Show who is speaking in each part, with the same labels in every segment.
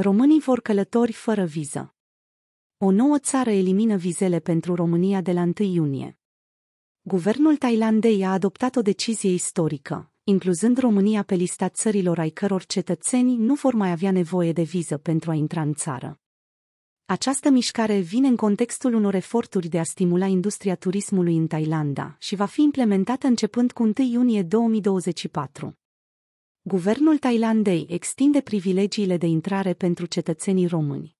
Speaker 1: Românii vor călători fără viză. O nouă țară elimină vizele pentru România de la 1 iunie. Guvernul tailandei a adoptat o decizie istorică, incluzând România pe lista țărilor ai căror cetățeni nu vor mai avea nevoie de viză pentru a intra în țară. Această mișcare vine în contextul unor eforturi de a stimula industria turismului în Thailanda și va fi implementată începând cu 1 iunie 2024. Guvernul Thailandei extinde privilegiile de intrare pentru cetățenii români.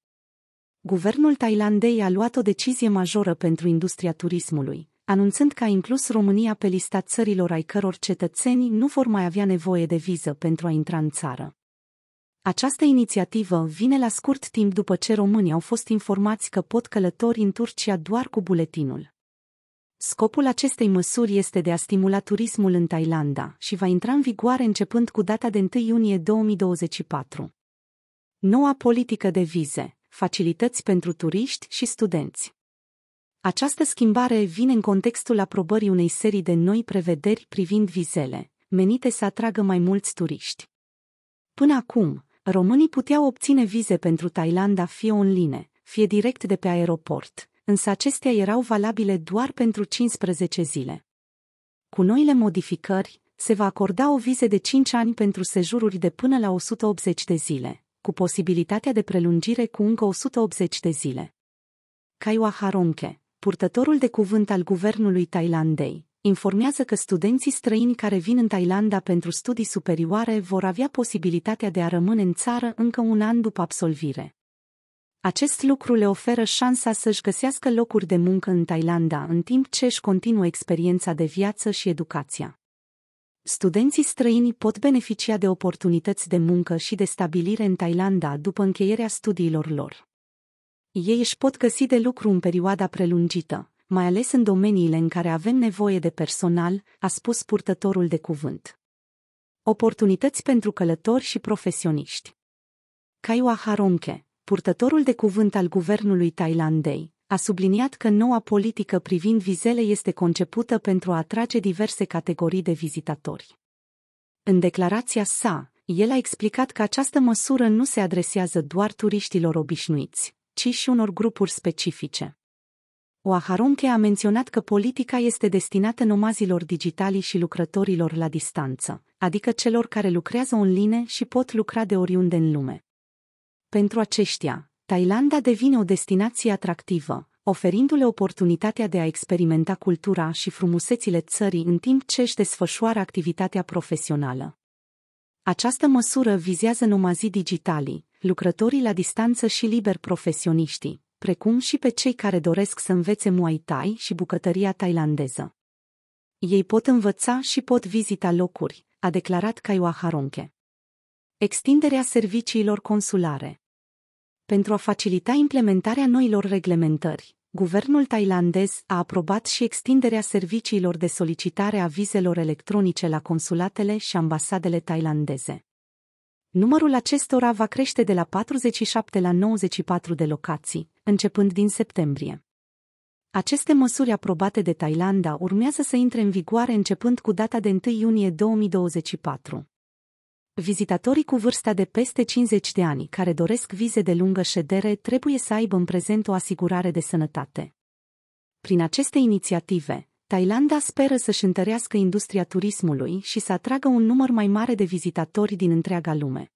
Speaker 1: Guvernul Thailandei a luat o decizie majoră pentru industria turismului, anunțând că a inclus România pe lista țărilor ai căror cetățenii nu vor mai avea nevoie de viză pentru a intra în țară. Această inițiativă vine la scurt timp după ce românii au fost informați că pot călători în Turcia doar cu buletinul. Scopul acestei măsuri este de a stimula turismul în Thailanda și va intra în vigoare începând cu data de 1 iunie 2024. Noua politică de vize, facilități pentru turiști și studenți. Această schimbare vine în contextul aprobării unei serii de noi prevederi privind vizele, menite să atragă mai mulți turiști. Până acum, românii puteau obține vize pentru Thailanda fie online, fie direct de pe aeroport, însă acestea erau valabile doar pentru 15 zile. Cu noile modificări, se va acorda o vize de 5 ani pentru sejururi de până la 180 de zile, cu posibilitatea de prelungire cu încă 180 de zile. Kaiwa Haronke, purtătorul de cuvânt al guvernului Thailandei, informează că studenții străini care vin în Thailanda pentru studii superioare vor avea posibilitatea de a rămâne în țară încă un an după absolvire. Acest lucru le oferă șansa să-și găsească locuri de muncă în Thailanda în timp ce își continuă experiența de viață și educația. Studenții străini pot beneficia de oportunități de muncă și de stabilire în Thailanda după încheierea studiilor lor. Ei își pot găsi de lucru în perioada prelungită, mai ales în domeniile în care avem nevoie de personal, a spus purtătorul de cuvânt. Oportunități pentru călători și profesioniști. Caiua Haronke purtătorul de cuvânt al guvernului tailandei, a subliniat că noua politică privind vizele este concepută pentru a atrage diverse categorii de vizitatori. În declarația sa, el a explicat că această măsură nu se adresează doar turiștilor obișnuiți, ci și unor grupuri specifice. Oaharunche a menționat că politica este destinată nomazilor digitali și lucrătorilor la distanță, adică celor care lucrează online și pot lucra de oriunde în lume. Pentru aceștia, Thailanda devine o destinație atractivă, oferindu-le oportunitatea de a experimenta cultura și frumusețile țării în timp ce își desfășoară activitatea profesională. Această măsură vizează nomazii digitali, lucrătorii la distanță și liber profesioniștii, precum și pe cei care doresc să învețe Muay Thai și bucătăria tailandeză. Ei pot învăța și pot vizita locuri, a declarat Kaiwa Haronke. Extinderea serviciilor consulare Pentru a facilita implementarea noilor reglementări, guvernul tailandez a aprobat și extinderea serviciilor de solicitare a vizelor electronice la consulatele și ambasadele tailandeze. Numărul acestora va crește de la 47 la 94 de locații, începând din septembrie. Aceste măsuri aprobate de Thailanda urmează să intre în vigoare începând cu data de 1 iunie 2024. Vizitatorii cu vârsta de peste 50 de ani care doresc vize de lungă ședere trebuie să aibă în prezent o asigurare de sănătate. Prin aceste inițiative, Thailanda speră să-și întărească industria turismului și să atragă un număr mai mare de vizitatori din întreaga lume.